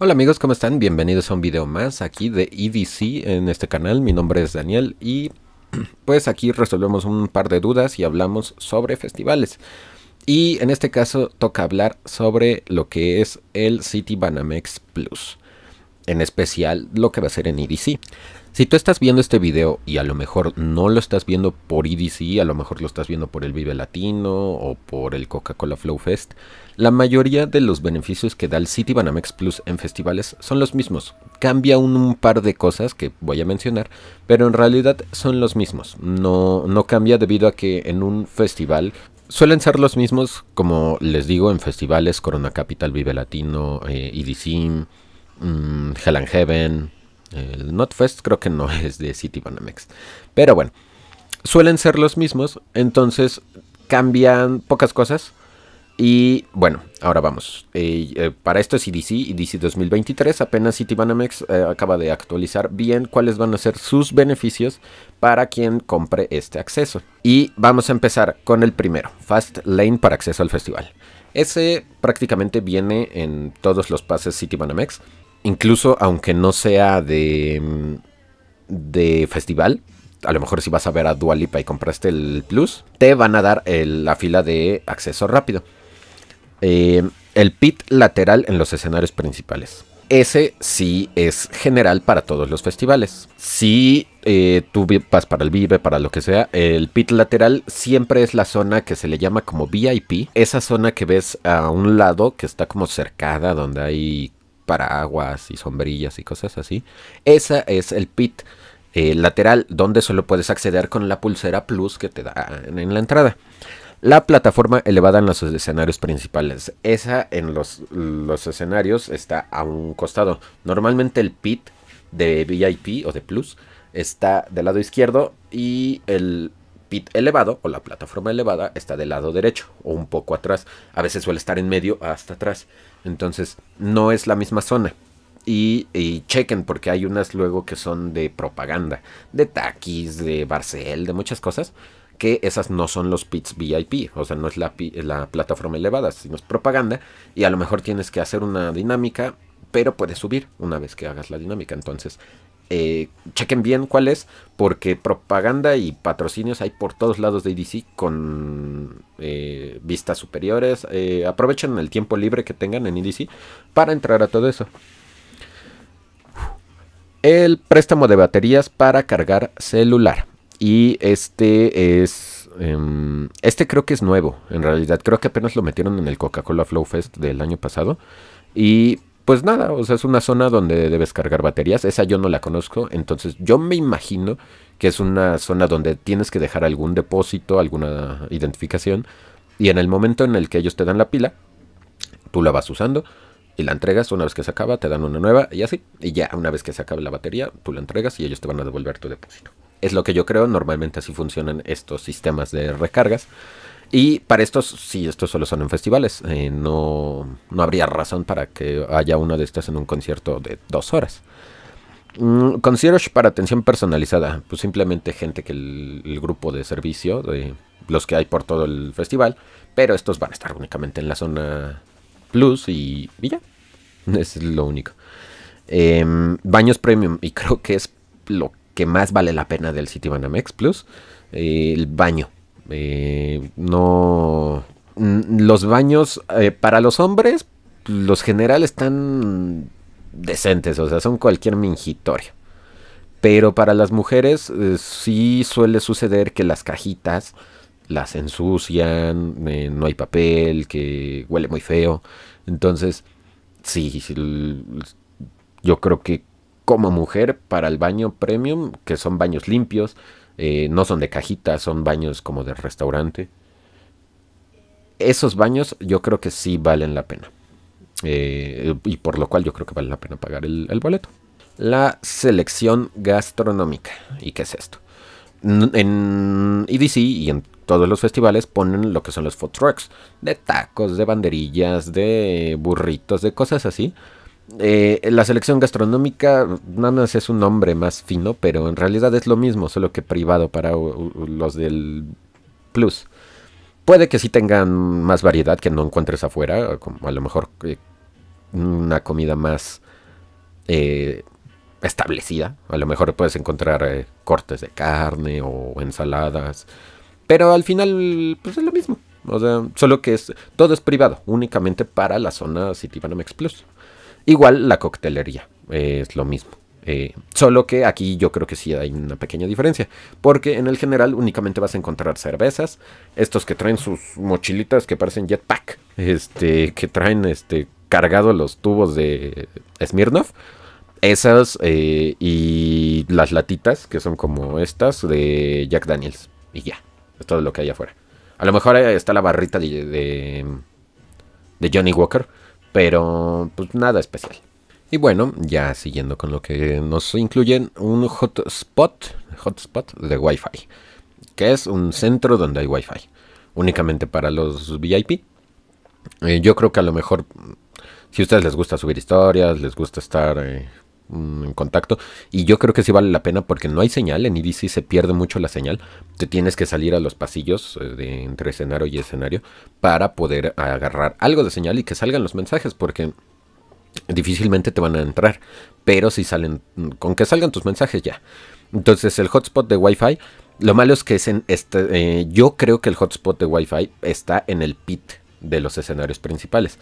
Hola amigos, ¿cómo están? Bienvenidos a un video más aquí de EDC en este canal. Mi nombre es Daniel y pues aquí resolvemos un par de dudas y hablamos sobre festivales. Y en este caso toca hablar sobre lo que es el City Banamex Plus en especial lo que va a ser en EDC. Si tú estás viendo este video y a lo mejor no lo estás viendo por EDC, a lo mejor lo estás viendo por el Vive Latino o por el Coca-Cola Flow Fest, la mayoría de los beneficios que da el City Banamex Plus en festivales son los mismos. Cambia un, par de cosas que voy a mencionar, pero en realidad son los mismos. No, no cambia debido a que en un festival suelen ser los mismos, como les digo, en festivales Corona Capital, Vive Latino, EDC, eh, e Mm, Hell and Heaven. El Notfest creo que no es de City Banamex. Pero bueno, suelen ser los mismos, entonces cambian pocas cosas. Y bueno, ahora vamos. Eh, eh, para esto es EDC, EDC 2023. Apenas Citibanamex eh, acaba de actualizar bien cuáles van a ser sus beneficios para quien compre este acceso. Y vamos a empezar con el primero, Fast Lane para acceso al festival. Ese prácticamente viene en todos los pases Citibanamex incluso aunque no sea de, mm, de festival, a lo mejor si vas a ver a Dualipa y compraste el Plus, te van a dar la fila de acceso rápido. Eh, el pit lateral en los escenarios principales. Ese sí es general para todos los festivales. Si eh, tú vas para el Vive, para lo que sea, el pit lateral siempre es la zona que se le llama como VIP. Esa zona que ves a un lado que está como cercada, donde hay aguas y sombrillas y cosas así. Esa es el pit eh, lateral donde solo puedes acceder con la pulsera plus que te da en la entrada. La plataforma elevada en los escenarios principales. Esa en los, los escenarios está a un costado. Normalmente el pit de VIP o de plus está del lado izquierdo y el pit elevado o la plataforma elevada está del lado derecho o un poco atrás. A veces suele estar en medio hasta atrás. Entonces, no es la misma zona. Y, chequen porque hay unas luego que son de propaganda, de taquis, de Barcel, de muchas cosas, que esas no son los pits VIP, o sea, no es la, la plataforma elevada, sino es propaganda y a lo mejor tienes que hacer una dinámica, pero puedes subir una vez que hagas la dinámica, entonces eh, chequen bien cuál es, porque propaganda y patrocinios hay por todos lados de IDC con eh, vistas superiores. Eh, aprovechen el tiempo libre que tengan en EDC para entrar a todo eso. El préstamo de baterías para cargar celular. Y este es. Em, este creo que es nuevo, en realidad. Creo que apenas lo metieron en el Coca-Cola Flow Fest del año pasado. Y pues nada, o sea, es una zona donde debes cargar baterías. Esa yo no la conozco, entonces yo me imagino que es una zona donde tienes que dejar algún depósito, alguna identificación, y en el momento en el que ellos te dan la pila, tú la vas usando y la entregas. Una vez que se acaba, te dan una nueva y así. Y ya, una vez que se acabe la batería, tú la entregas y ellos te van a devolver tu depósito. Es lo que yo creo, normalmente así funcionan estos sistemas de recargas. Y para estos, sí, estos solo son en festivales. Eh, no, habría razón para que haya uno de estos en un concierto de dos horas. Mm, concierge para atención personalizada. Pues simplemente gente que el, grupo de servicio, los que hay por todo el festival. Pero estos van a estar únicamente en la zona plus y, y ya. Es lo único. Em, baños premium. Y creo que es lo que más vale la pena del City Banamex Plus. Eh, el baño eh, no. Mm, los baños eh, para los hombres, los generales están decentes, o sea, son cualquier mingitorio. Pero para las mujeres eh, sí suele suceder que las cajitas las ensucian, no hay papel, que huele muy feo. Entonces, sí, yo creo que como mujer para el baño premium, que son baños limpios, eh, no son de cajita, son baños como de restaurante. Esos baños yo creo que sí valen la pena. Eh, y por lo cual yo creo que vale la pena pagar el, el boleto. La selección gastronómica. ¿Y qué es esto? En EDC y en todos los festivales ponen lo que son los food trucks. De tacos, de banderillas, de burritos, de cosas así eh, la selección gastronómica nada más es un nombre más fino, pero en realidad es lo mismo, solo que privado para los del Plus. Puede que sí tengan más variedad que no encuentres afuera, como a lo mejor eh, una comida más eh, establecida. A lo mejor puedes encontrar cortes de carne o ensaladas, pero al final pues es lo mismo. O sea, solo que es, todo es privado, únicamente para la zona City Plus. Igual la coctelería, eh, es lo mismo. Eh, solo que aquí yo creo que sí hay una pequeña diferencia, porque en el general únicamente vas a encontrar cervezas, estos que traen sus mochilitas que parecen jetpack, este, que traen este, cargado los tubos de Smirnoff. esas eh, y las latitas que son como estas de Jack Daniels, y ya, es todo lo que hay afuera. A lo mejor está la barrita de, de, de Johnny Walker, pero pues nada especial. Y bueno, ya siguiendo con lo que nos incluyen, un hotspot, hotspot de Wi-Fi, que es un centro donde hay Wi-Fi, únicamente para los VIP. Eh, yo creo que a lo mejor, si a ustedes les gusta subir historias, les gusta estar eh, Mm, en contacto. Y yo creo que sí vale la pena porque no hay señal. En EDC se pierde mucho la señal. Te tienes que salir a los pasillos eh, entre escenario y escenario para poder agarrar algo de señal y que salgan los mensajes porque difícilmente te van a entrar. Pero si salen, con que salgan tus mensajes ya. Entonces el hotspot de Wi-Fi. Lo malo es que es en este, eh, yo creo que el hotspot de Wi-Fi está en el pit de los escenarios principales.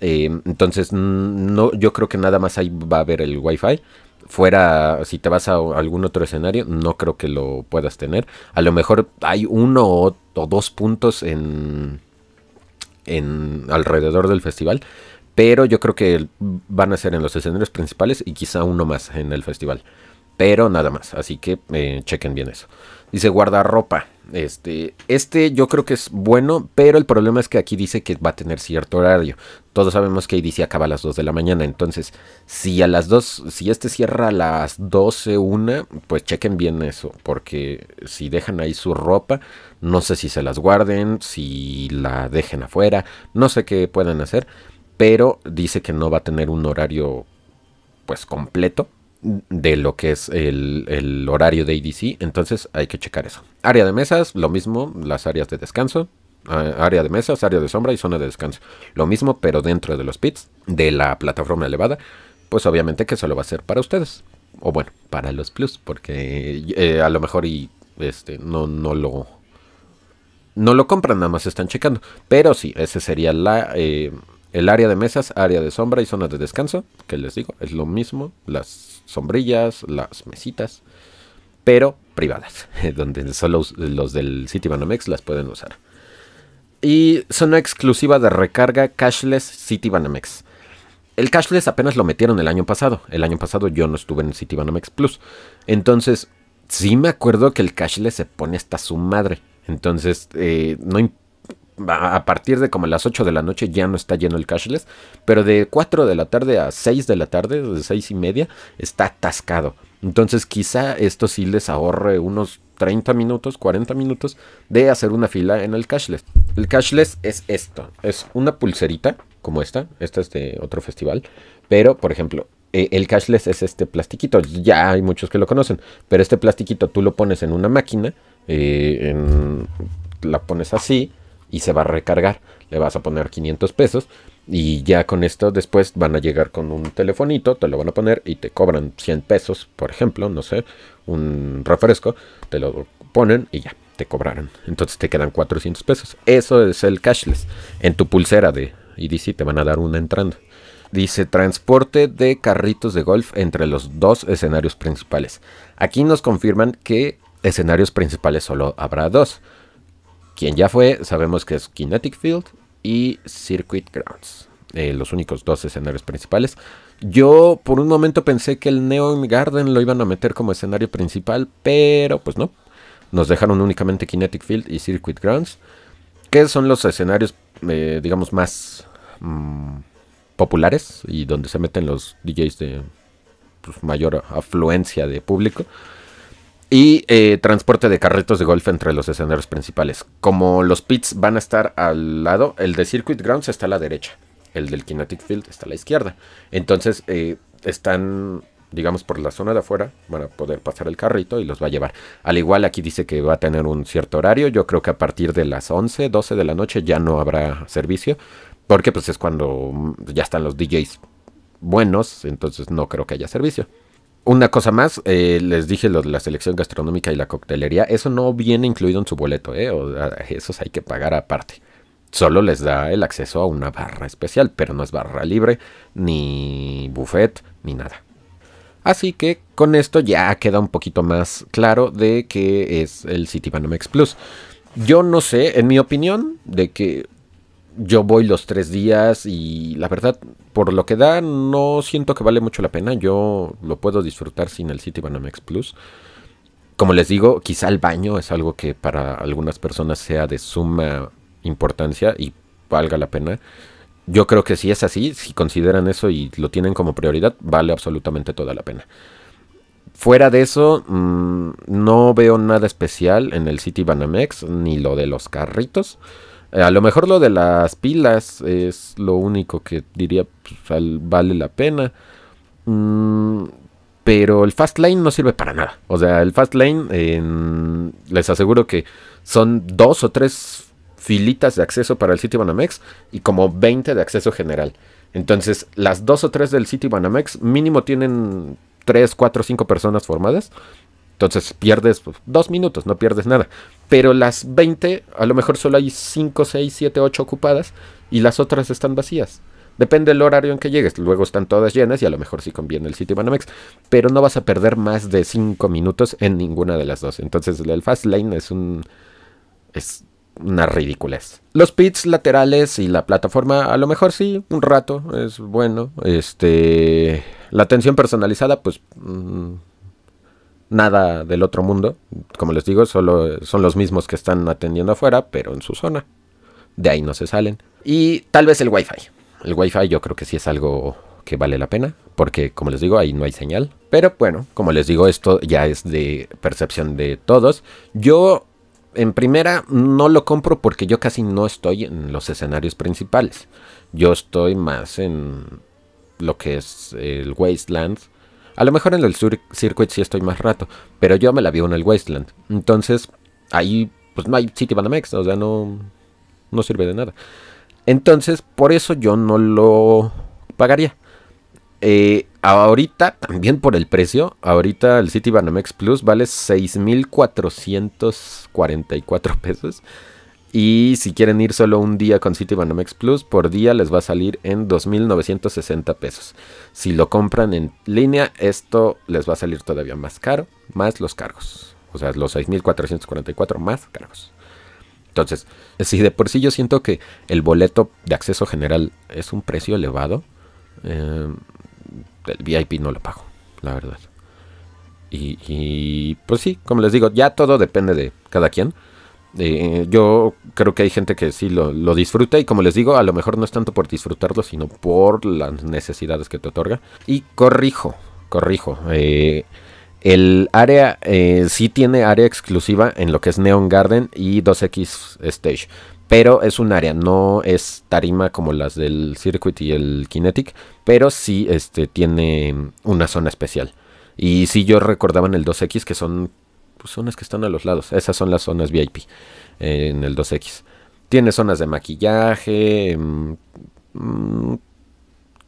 Em, entonces, no, yo creo que nada más ahí va a haber el Wi-Fi. Fuera, si te vas a algún otro escenario, no creo que lo puedas tener. A lo mejor hay uno o, dos puntos en, en alrededor del festival, pero yo creo que van a ser en los escenarios principales y quizá uno más en el festival. Pero nada más, así que eh, chequen bien eso. Dice guardarropa. Este, este yo creo que es bueno, pero el problema es que aquí dice que va a tener cierto horario. Todos sabemos que dice acaba a las 2 de la mañana, entonces si a las 2, si este cierra a las 12, una, pues chequen bien eso, porque si dejan ahí su ropa, no sé si se las guarden, si la dejen afuera, no sé qué pueden hacer, pero dice que no va a tener un horario pues completo, de lo que es el, horario de ADC entonces hay que checar eso. Área de mesas, lo mismo, las áreas de descanso, área de mesas, área de sombra y zona de descanso. Lo mismo, pero dentro de los pits de la plataforma elevada, pues obviamente que solo va a ser para ustedes. O bueno, para los plus, porque eh, a lo mejor y este no, no lo no lo compran, nada más están checando. Pero sí, ese sería la eh, el área de mesas, área de sombra y zonas de descanso, que les digo, es lo mismo, las sombrillas, las mesitas, pero privadas, donde solo los del Citibanamex las pueden usar. Y zona exclusiva de recarga cashless Citibanamex. El cashless apenas lo metieron el año pasado. El año pasado yo no estuve en Citibanamex Plus. Entonces, sí me acuerdo que el cashless se pone hasta su madre. Entonces, eh, no importa a partir de como las 8 de la noche ya no está lleno el cashless, pero de 4 de la tarde a 6 de la tarde, de 6 y media, está atascado. Entonces quizá esto sí les ahorre unos 30 minutos, 40 minutos de hacer una fila en el cashless. El cashless es esto, es una pulserita como esta, esta es de otro festival, pero por ejemplo, eh, el cashless es este plastiquito, ya hay muchos que lo conocen, pero este plastiquito tú lo pones en una máquina, eh, la pones así, y se va a recargar. Le vas a poner 500 pesos y ya con esto después van a llegar con un telefonito, te lo van a poner y te cobran 100 pesos, por ejemplo, no sé, un refresco, te lo ponen y ya, te cobraron. Entonces te quedan 400 pesos. Eso es el cashless. En tu pulsera de IDC e te van a dar una entrando. Dice transporte de carritos de golf entre los dos escenarios principales. Aquí nos confirman que escenarios principales solo habrá dos. Quien ya fue, sabemos que es Kinetic Field y Circuit Grounds. Eh, los únicos dos escenarios principales. Yo por un momento pensé que el Neon Garden lo iban a meter como escenario principal, pero pues no. Nos dejaron únicamente Kinetic Field y Circuit Grounds, que son los escenarios, eh, digamos, más mm, populares y donde se meten los DJs de pues, mayor afluencia de público. Y eh, transporte de carretos de golf entre los escenarios principales. Como los pits van a estar al lado, el de Circuit Grounds está a la derecha. El del Kinetic Field está a la izquierda. Entonces eh, están, digamos, por la zona de afuera. Van a poder pasar el carrito y los va a llevar. Al igual aquí dice que va a tener un cierto horario. Yo creo que a partir de las 11, 12 de la noche ya no habrá servicio. Porque pues es cuando ya están los DJs buenos. Entonces no creo que haya servicio. Una cosa más, eh, les dije lo de la selección gastronómica y la coctelería, eso no viene incluido en su boleto, eh, esos hay que pagar aparte. Solo les da el acceso a una barra especial, pero no es barra libre, ni buffet, ni nada. Así que con esto ya queda un poquito más claro de qué es el Citibanamex Plus. Yo no sé, en mi opinión, de qué yo voy los tres días y la verdad, por lo que da, no siento que vale mucho la pena. Yo lo puedo disfrutar sin el City Banamex Plus. Como les digo, quizá el baño es algo que para algunas personas sea de suma importancia y valga la pena. Yo creo que si es así, si consideran eso y lo tienen como prioridad, vale absolutamente toda la pena. Fuera de eso, mm, no veo nada especial en el City Banamex, ni lo de los carritos. Eh, a lo mejor lo de las pilas es lo único que diría pues, vale la pena. Mm, pero el fast lane no sirve para nada. O sea, el fast lane, les aseguro que son dos o tres filitas de acceso para el sitio Banamex y como 20 de acceso general. Entonces, las dos o tres del sitio Banamex mínimo tienen cuatro o cinco personas formadas entonces pierdes dos minutos, no pierdes nada. Pero las 20, a lo mejor solo hay 5, 6, 7, 8 ocupadas y las otras están vacías. Depende del horario en que llegues. Luego están todas llenas y a lo mejor sí conviene el sitio Banamex. Pero no vas a perder más de 5 minutos en ninguna de las dos. Entonces el fast lane es un. es una ridiculez. Los pits laterales y la plataforma, a lo mejor sí, un rato, es bueno. Este. La atención personalizada, pues. Mm, nada del otro mundo. Como les digo, solo son los mismos que están atendiendo afuera, pero en su zona. De ahí no se salen. Y tal vez el Wi-Fi. El Wi-Fi yo creo que sí es algo que vale la pena, porque como les digo, ahí no hay señal. Pero bueno, como les digo, esto ya es de percepción de todos. Yo en primera no lo compro porque yo casi no estoy en los escenarios principales. Yo estoy más en lo que es el Wasteland a lo mejor en el sur circuit sí estoy más rato, pero yo me la vi en el Wasteland. Entonces, ahí pues no hay City Banamex, o sea, no, no sirve de nada. Entonces, por eso yo no lo pagaría. Eh, ahorita, también por el precio, ahorita el City Banamex Plus vale 6.444 pesos. Y si quieren ir solo un día con Citibanamex Plus, por día les va a salir en 2.960 pesos. Si lo compran en línea, esto les va a salir todavía más caro, más los cargos. O sea, los 6.444 más cargos. Entonces, si de por sí yo siento que el boleto de acceso general es un precio elevado, eh, el VIP no lo pago, la verdad. Y, y pues sí, como les digo, ya todo depende de cada quien. Eh, yo creo que hay gente que sí lo, disfruta y como les digo, a lo mejor no es tanto por disfrutarlo, sino por las necesidades que te otorga. Y corrijo, corrijo. Eh, el área eh, sí tiene área exclusiva en lo que es Neon Garden y 2X Stage. Pero es un área, no es tarima como las del Circuit y el Kinetic. Pero sí este, tiene una zona especial. Y si yo recordaba en el 2X que son pues zonas que están a los lados. Esas son las zonas VIP en el 2X. Tiene zonas de maquillaje. Em, mm,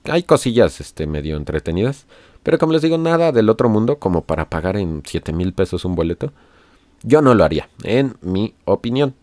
hay cosillas este, medio entretenidas. Pero como les digo, nada del otro mundo como para pagar en 7 mil pesos un boleto. Yo no lo haría, en mi opinión.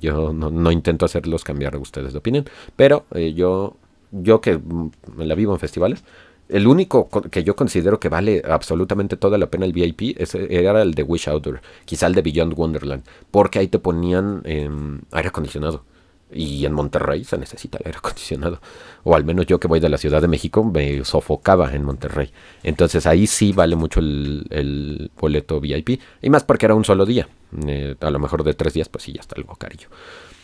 Yo no, intento hacerlos cambiar a ustedes de opinión. Pero eh, yo, yo que mm, me la vivo en festivales, el único que yo considero que vale absolutamente toda la pena el VIP era el de Wish Outdoor, quizá el de Beyond Wonderland, porque ahí te ponían em, aire acondicionado. Y en Monterrey se necesita el aire acondicionado. O al menos yo que voy de la Ciudad de México me sofocaba en Monterrey. Entonces ahí sí vale mucho el, boleto VIP. Y más porque era un solo día. Eh, a lo mejor de tres días, pues sí, ya está el bocadillo.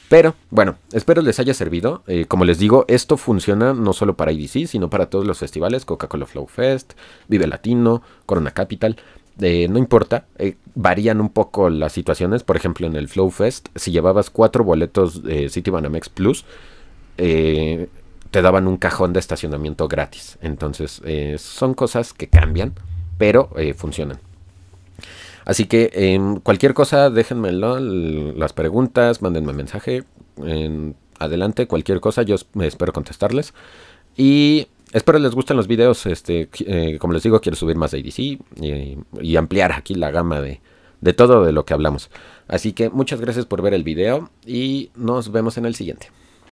Pero bueno, espero les haya servido. Eh, como les digo, esto funciona no solo para IDC, sino para todos los festivales, Coca-Cola Flow Fest, Vive Latino, Corona Capital. Eh, no importa, eh, varían un poco las situaciones. Por ejemplo, en el Flow Fest, si llevabas cuatro boletos de City Citibanamex Plus, te daban un cajón de estacionamiento gratis. Entonces, son cosas que cambian, pero funcionan. Así que em, cualquier cosa, déjenmelo, las preguntas, mándenme mensaje. adelante, cualquier cosa, yo espero contestarles. Y espero les gusten los videos. Este, eh, como les digo, quiero subir más de eh, y, ampliar aquí la gama de, de todo de lo que hablamos. Así que muchas gracias por ver el video y nos vemos en el siguiente.